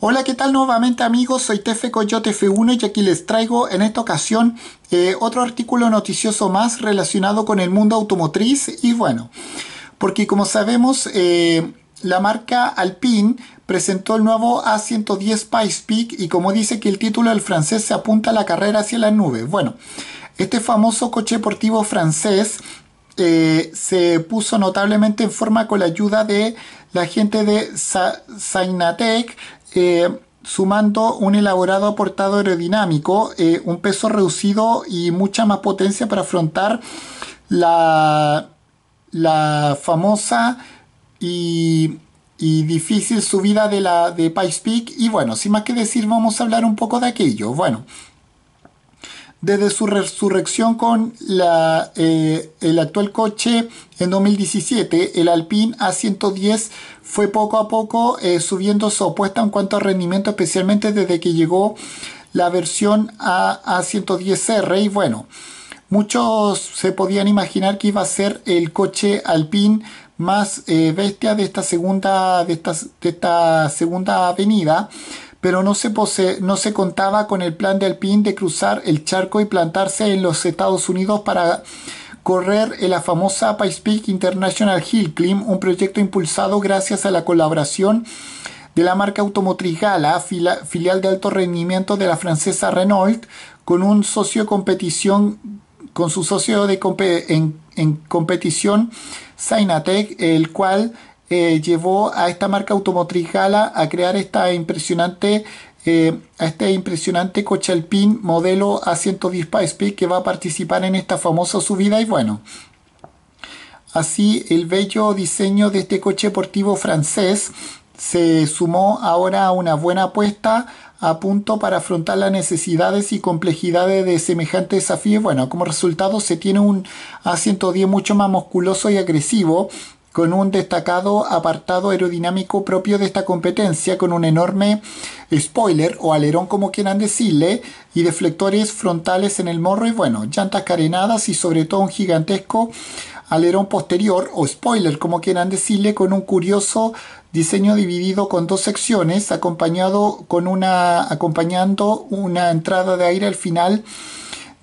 Hola, ¿qué tal nuevamente amigos? Soy Tefe Coyote F1 y aquí les traigo en esta ocasión eh, otro artículo noticioso más relacionado con el mundo automotriz y bueno, porque como sabemos eh, la marca Alpine presentó el nuevo A110 Spice Peak y como dice que el título del francés se apunta a la carrera hacia las nubes. Bueno, este famoso coche deportivo francés eh, se puso notablemente en forma con la ayuda de la gente de Sainatec eh, sumando un elaborado aportado aerodinámico, eh, un peso reducido y mucha más potencia para afrontar la, la famosa y, difícil subida de, la, de Pikes Peak. Y bueno, sin más que decir, vamos a hablar un poco de aquello. Bueno desde su resurrección con eh, el actual coche en 2017, el Alpine A110 fue poco a poco eh, subiendo su apuesta en cuanto a rendimiento, especialmente desde que llegó la versión A 110 r Y bueno, muchos se podían imaginar que iba a ser el coche Alpine más eh, bestia de esta segunda, de esta segunda avenida pero no se, no se contaba con el plan de Alpine de cruzar el charco y plantarse en los Estados Unidos para correr en la famosa Pikes Peak International Hill Climb, un proyecto impulsado gracias a la colaboración de la marca automotriz Gala, filial de alto rendimiento de la francesa Renault, con un socio competición con su socio de en, competición Sainatec, el cual eh, llevó a esta marca automotriz Gala a crear esta impresionante eh, este impresionante coche alpine modelo A110 speed que va a participar en esta famosa subida y bueno así el bello diseño de este coche deportivo francés se sumó ahora a una buena apuesta a punto para afrontar las necesidades y complejidades de semejante desafío. Bueno, como resultado se tiene un A110 mucho más musculoso y agresivo con un destacado apartado aerodinámico propio de esta competencia, con un enorme spoiler o alerón como quieran decirle, y deflectores frontales en el morro y bueno, llantas carenadas y sobre todo un gigantesco alerón posterior o spoiler como quieran decirle, con un curioso diseño dividido con dos secciones, acompañado con una, acompañando una entrada de aire al final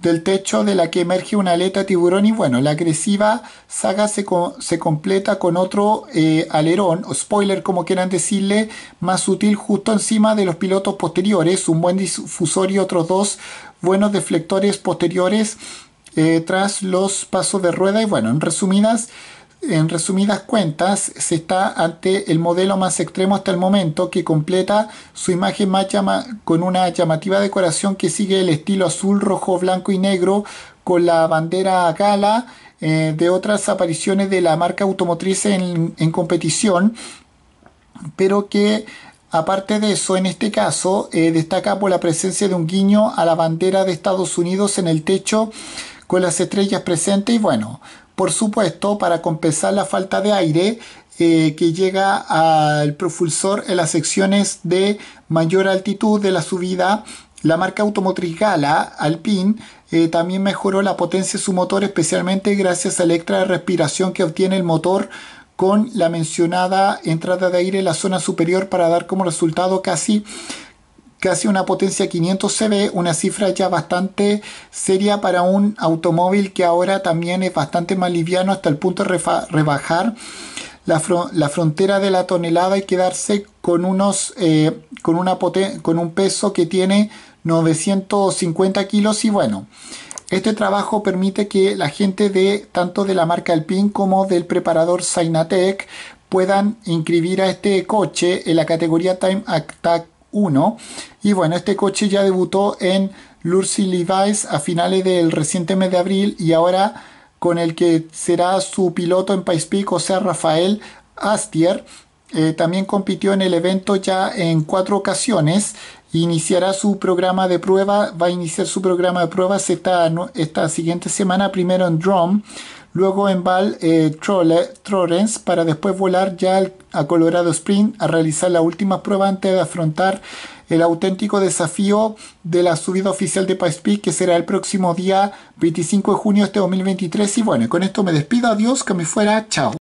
del techo de la que emerge una aleta tiburón y bueno, la agresiva saga se, se completa con otro eh, alerón o spoiler como quieran decirle más sutil justo encima de los pilotos posteriores, un buen difusor y otros dos buenos deflectores posteriores eh, tras los pasos de rueda y bueno, en resumidas en resumidas cuentas, se está ante el modelo más extremo hasta el momento que completa su imagen con una llamativa decoración que sigue el estilo azul, rojo, blanco y negro con la bandera gala eh, de otras apariciones de la marca automotriz en, competición, pero que Aparte de eso, en este caso, eh, destaca por la presencia de un guiño a la bandera de Estados Unidos en el techo con las estrellas presentes y bueno, por supuesto, para compensar la falta de aire eh, que llega al propulsor en las secciones de mayor altitud de la subida, la marca automotriz Gala, Alpine, eh, también mejoró la potencia de su motor, especialmente gracias a la extra respiración que obtiene el motor con la mencionada entrada de aire en la zona superior para dar como resultado casi casi una potencia 500 CV, una cifra ya bastante seria para un automóvil que ahora también es bastante más liviano hasta el punto de rebajar la, frontera de la tonelada y quedarse con, unos, eh, con, una con un peso que tiene 950 kilos y bueno. Este trabajo permite que la gente de tanto de la marca Alpine como del preparador Sainatec puedan inscribir a este coche en la categoría Time Attack 1. Y bueno, este coche ya debutó en Lursi Levi's a finales del reciente mes de abril y ahora con el que será su piloto en País Peak, o sea, Rafael Astier. Eh, también compitió en el evento ya en cuatro ocasiones. Iniciará su programa de prueba, va a iniciar su programa de pruebas esta, esta siguiente semana, primero en Drum, luego en Val eh, para después volar ya a Colorado Spring a realizar la última prueba antes de afrontar el auténtico desafío de la subida oficial de Pikes Peak que será el próximo día 25 de junio de este 2023 y bueno, con esto me despido, adiós, que me fuera, chao.